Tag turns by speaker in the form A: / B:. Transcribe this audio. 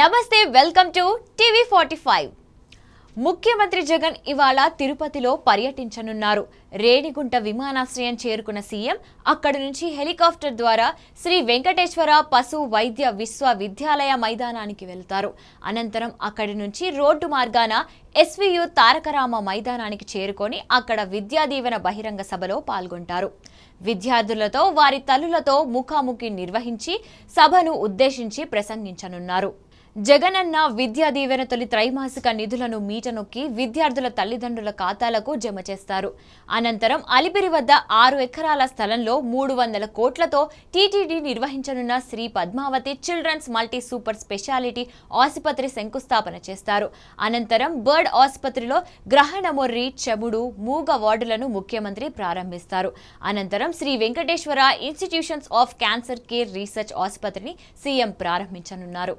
A: నమస్తే welcome to TV forty five ముఖ్యమంత్రి జగన్ ఇవాళ తిరుపతిలో పర్యటించనున్నారు రేణిగుంట విమానాశ్రయం చేరుకున్న సీఎం అక్కడి నుంచి హెలికాప్టర్ ద్వారా శ్రీ వెంకటేశ్వర పశు వైద్య విశ్వవిద్యాలయ మైదానానికి వెళ్తారు అనంతరం అక్కడి నుంచి రోడ్డు మార్గాన ఎస్వియు తారకరామ మైదానానికి చేరుకొని అక్కడ విద్యాదీవెన బహిరంగ సభలో పాల్గొంటారు విద్యార్థులతో వారి తల్లులతో ముఖాముఖి నిర్వహించి సభను ఉద్దేశించి ప్రసంగించనున్నారు జగనన్న విద్యా దీవెన తొలి త్రైమాసిక నిధులను మీటనొక్కి విద్యార్థుల తల్లిదండ్రుల ఖాతాలకు జమ చేస్తారు అనంతరం అలిపిరి వద్ద ఆరు ఎకరాల స్థలంలో మూడు వందల కోట్లతో టీటీడీ నిర్వహించనున్న Shri Padmavathi children's multi super speciality ఆసుపత్రి శంకుస్థాపన చేస్తారు అనంతరం బర్డ్ ఆసుపత్రిలో గ్రహణమొర్రి చెముడు మూగ వార్డులను ముఖ్యమంత్రి ప్రారంభిస్తారు అనంతరం Shri Venkateswara institutions of cancer care research ఆసుపత్రిని సీఎం ప్రారంభించనున్నారు